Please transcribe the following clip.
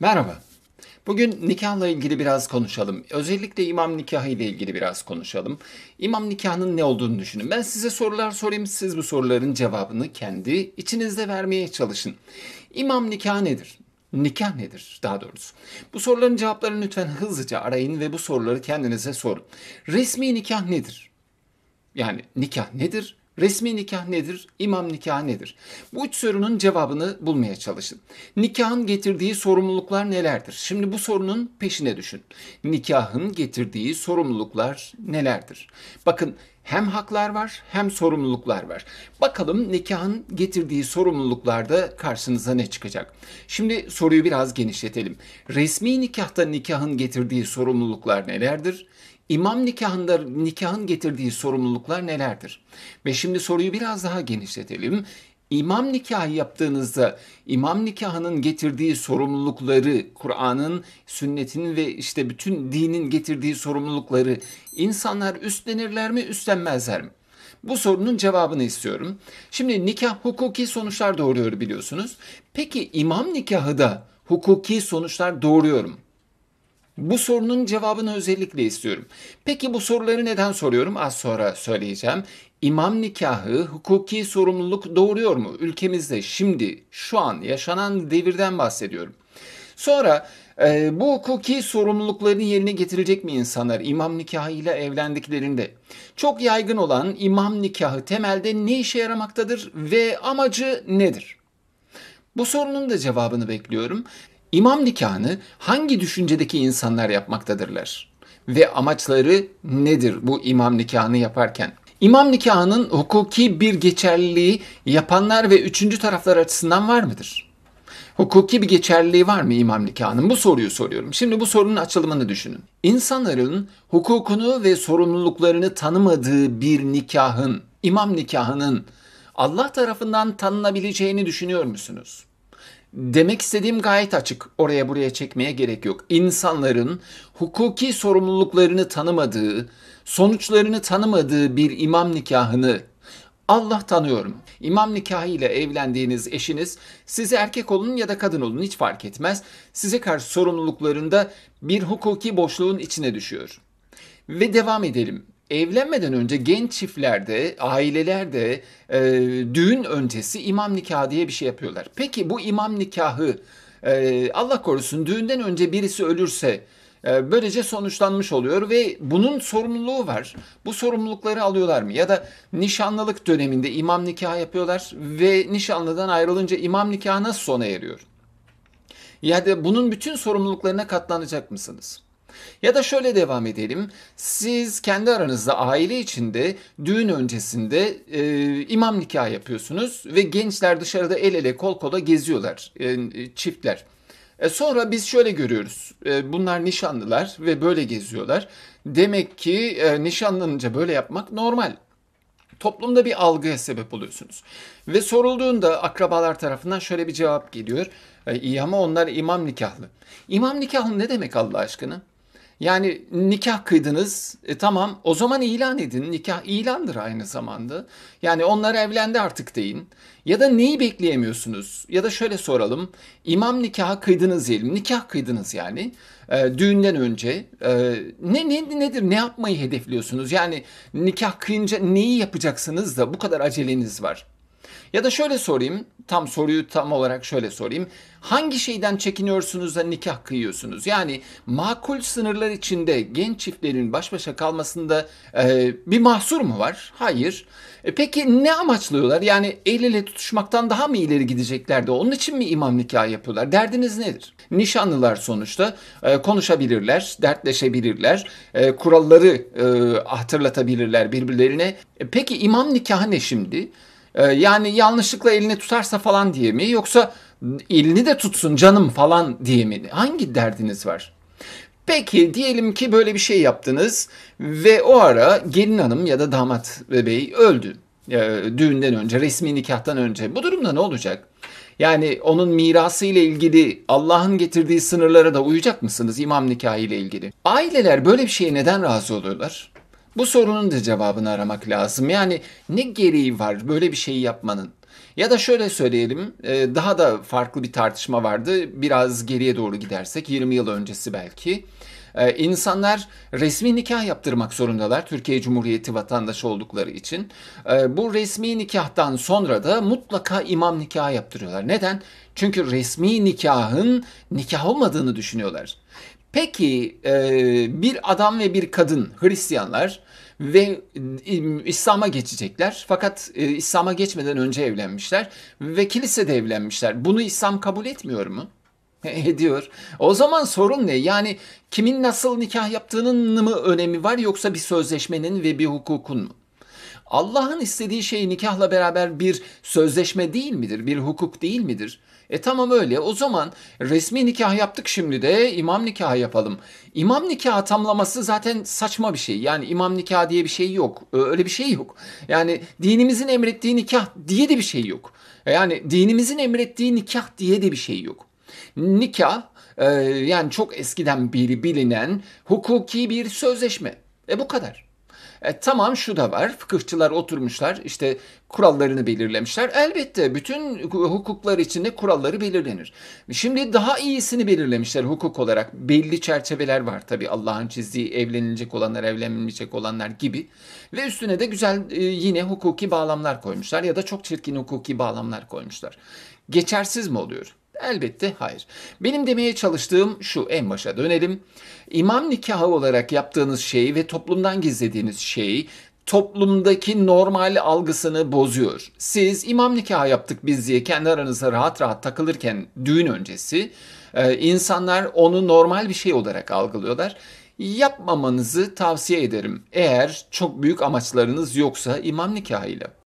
Merhaba. Bugün nikahla ilgili biraz konuşalım. Özellikle imam nikahı ile ilgili biraz konuşalım. İmam nikahının ne olduğunu düşünün. Ben size sorular sorayım. Siz bu soruların cevabını kendi içinizde vermeye çalışın. İmam nikahı nedir? Nikah nedir daha doğrusu? Bu soruların cevaplarını lütfen hızlıca arayın ve bu soruları kendinize sorun. Resmi nikah nedir? Yani nikah nedir? Resmi nikah nedir? İmam nikahı nedir? Bu üç sorunun cevabını bulmaya çalışın. Nikahın getirdiği sorumluluklar nelerdir? Şimdi bu sorunun peşine düşün. Nikahın getirdiği sorumluluklar nelerdir? Bakın hem haklar var hem sorumluluklar var. Bakalım nikahın getirdiği sorumluluklarda karşınıza ne çıkacak? Şimdi soruyu biraz genişletelim. Resmi nikahta nikahın getirdiği sorumluluklar nelerdir? İmam nikahında nikahın getirdiği sorumluluklar nelerdir? Ve şimdi soruyu biraz daha genişletelim. İmam nikahı yaptığınızda imam nikahının getirdiği sorumlulukları, Kur'an'ın, sünnetin ve işte bütün dinin getirdiği sorumlulukları insanlar üstlenirler mi, üstlenmezler mi? Bu sorunun cevabını istiyorum. Şimdi nikah hukuki sonuçlar doğuruyor biliyorsunuz. Peki imam nikahı da hukuki sonuçlar doğuruyor mu? Bu sorunun cevabını özellikle istiyorum. Peki bu soruları neden soruyorum? Az sonra söyleyeceğim. İmam nikahı hukuki sorumluluk doğuruyor mu? Ülkemizde şimdi şu an yaşanan devirden bahsediyorum. Sonra e, bu hukuki sorumluluklarını yerine getirecek mi insanlar imam nikahıyla evlendiklerinde? Çok yaygın olan imam nikahı temelde ne işe yaramaktadır ve amacı nedir? Bu sorunun da cevabını bekliyorum. İmam nikahını hangi düşüncedeki insanlar yapmaktadırlar? Ve amaçları nedir bu imam nikahını yaparken? İmam nikahının hukuki bir geçerliliği yapanlar ve üçüncü taraflar açısından var mıdır? Hukuki bir geçerliliği var mı imam nikahının? Bu soruyu soruyorum. Şimdi bu sorunun açılımını düşünün. İnsanların hukukunu ve sorumluluklarını tanımadığı bir nikahın, imam nikahının Allah tarafından tanınabileceğini düşünüyor musunuz? Demek istediğim gayet açık. Oraya buraya çekmeye gerek yok. İnsanların hukuki sorumluluklarını tanımadığı, sonuçlarını tanımadığı bir imam nikahını Allah tanıyorum. İmam nikahıyla evlendiğiniz eşiniz size erkek olun ya da kadın olun hiç fark etmez. Size karşı sorumluluklarında bir hukuki boşluğun içine düşüyor. Ve devam edelim evlenmeden önce genç çiftlerde, ailelerde e, düğün öncesi imam nikahı diye bir şey yapıyorlar. Peki bu imam nikahı e, Allah korusun düğünden önce birisi ölürse e, böylece sonuçlanmış oluyor ve bunun sorumluluğu var. Bu sorumlulukları alıyorlar mı? Ya da nişanlılık döneminde imam nikahı yapıyorlar ve nişanlıdan ayrılınca imam nikahı nasıl sona eriyor? Ya da bunun bütün sorumluluklarına katlanacak mısınız? Ya da şöyle devam edelim. Siz kendi aranızda aile içinde düğün öncesinde e, imam nikahı yapıyorsunuz ve gençler dışarıda el ele kol kola geziyorlar e, e, çiftler. E sonra biz şöyle görüyoruz. E, bunlar nişanlılar ve böyle geziyorlar. Demek ki e, nişanlanınca böyle yapmak normal. Toplumda bir algıya sebep oluyorsunuz. Ve sorulduğunda akrabalar tarafından şöyle bir cevap geliyor. E, iyi ama onlar imam nikahlı. İmam nikahlı ne demek Allah aşkına? Yani nikah kıydınız e, tamam o zaman ilan edin. Nikah ilandır aynı zamanda. Yani onlar evlendi artık deyin. Ya da neyi bekleyemiyorsunuz? Ya da şöyle soralım. imam nikahı kıydınız diyelim. Nikah kıydınız yani. E, düğünden önce e, ne, ne nedir? Ne yapmayı hedefliyorsunuz? Yani nikah kıyınca neyi yapacaksınız da bu kadar aceleniz var? Ya da şöyle sorayım, tam soruyu tam olarak şöyle sorayım. Hangi şeyden çekiniyorsunuz da nikah kıyıyorsunuz? Yani makul sınırlar içinde genç çiftlerin baş başa kalmasında e, bir mahsur mu var? Hayır. E, peki ne amaçlıyorlar? Yani el ele tutuşmaktan daha mı ileri gideceklerdi? Onun için mi imam nikahı yapıyorlar? Derdiniz nedir? Nişanlılar sonuçta e, konuşabilirler, dertleşebilirler, e, kuralları e, hatırlatabilirler birbirlerine. E, peki imam nikahı ne şimdi? Ee, yani yanlışlıkla elini tutarsa falan diye mi yoksa elini de tutsun canım falan diye mi? Hangi derdiniz var? Peki diyelim ki böyle bir şey yaptınız ve o ara gelin hanım ya da damat bebeği öldü. Ee, düğünden önce, resmi nikahtan önce. Bu durumda ne olacak? Yani onun mirası ile ilgili Allah'ın getirdiği sınırlara da uyacak mısınız imam nikahı ile ilgili? Aileler böyle bir şeye neden razı oluyorlar? Bu sorunun da cevabını aramak lazım. Yani ne gereği var böyle bir şeyi yapmanın? Ya da şöyle söyleyelim, e, daha da farklı bir tartışma vardı. Biraz geriye doğru gidersek, 20 yıl öncesi belki. E, insanlar resmi nikah yaptırmak zorundalar Türkiye Cumhuriyeti vatandaşı oldukları için. E, bu resmi nikahtan sonra da mutlaka imam nikahı yaptırıyorlar. Neden? Çünkü resmi nikahın nikah olmadığını düşünüyorlar. Peki e, bir adam ve bir kadın Hristiyanlar ve e, İslam'a geçecekler. Fakat e, İslam'a geçmeden önce evlenmişler ve kilisede evlenmişler. Bunu İslam kabul etmiyor mu? ediyor. O zaman sorun ne? Yani kimin nasıl nikah yaptığının mı önemi var yoksa bir sözleşmenin ve bir hukukun mu? Allah'ın istediği şey nikahla beraber bir sözleşme değil midir? Bir hukuk değil midir? E tamam öyle. O zaman resmi nikah yaptık şimdi de imam nikahı yapalım. İmam nikahı tamlaması zaten saçma bir şey. Yani imam nikah diye bir şey yok. Öyle bir şey yok. Yani dinimizin emrettiği nikah diye de bir şey yok. E, yani dinimizin emrettiği nikah diye de bir şey yok. Nikah e, yani çok eskiden biri bilinen hukuki bir sözleşme. E bu kadar. E, tamam şu da var. Fıkıhçılar oturmuşlar işte kurallarını belirlemişler. Elbette bütün hukuklar içinde kuralları belirlenir. Şimdi daha iyisini belirlemişler hukuk olarak. Belli çerçeveler var tabii Allah'ın çizdiği evlenilecek olanlar, evlenmeyecek olanlar gibi. Ve üstüne de güzel e, yine hukuki bağlamlar koymuşlar ya da çok çirkin hukuki bağlamlar koymuşlar. Geçersiz mi oluyor? Elbette hayır. Benim demeye çalıştığım şu en başa dönelim. İmam nikahı olarak yaptığınız şeyi ve toplumdan gizlediğiniz şeyi toplumdaki normal algısını bozuyor. Siz imam nikahı yaptık biz diye kendi aranızda rahat rahat takılırken düğün öncesi e, insanlar onu normal bir şey olarak algılıyorlar. Yapmamanızı tavsiye ederim eğer çok büyük amaçlarınız yoksa imam nikahıyla.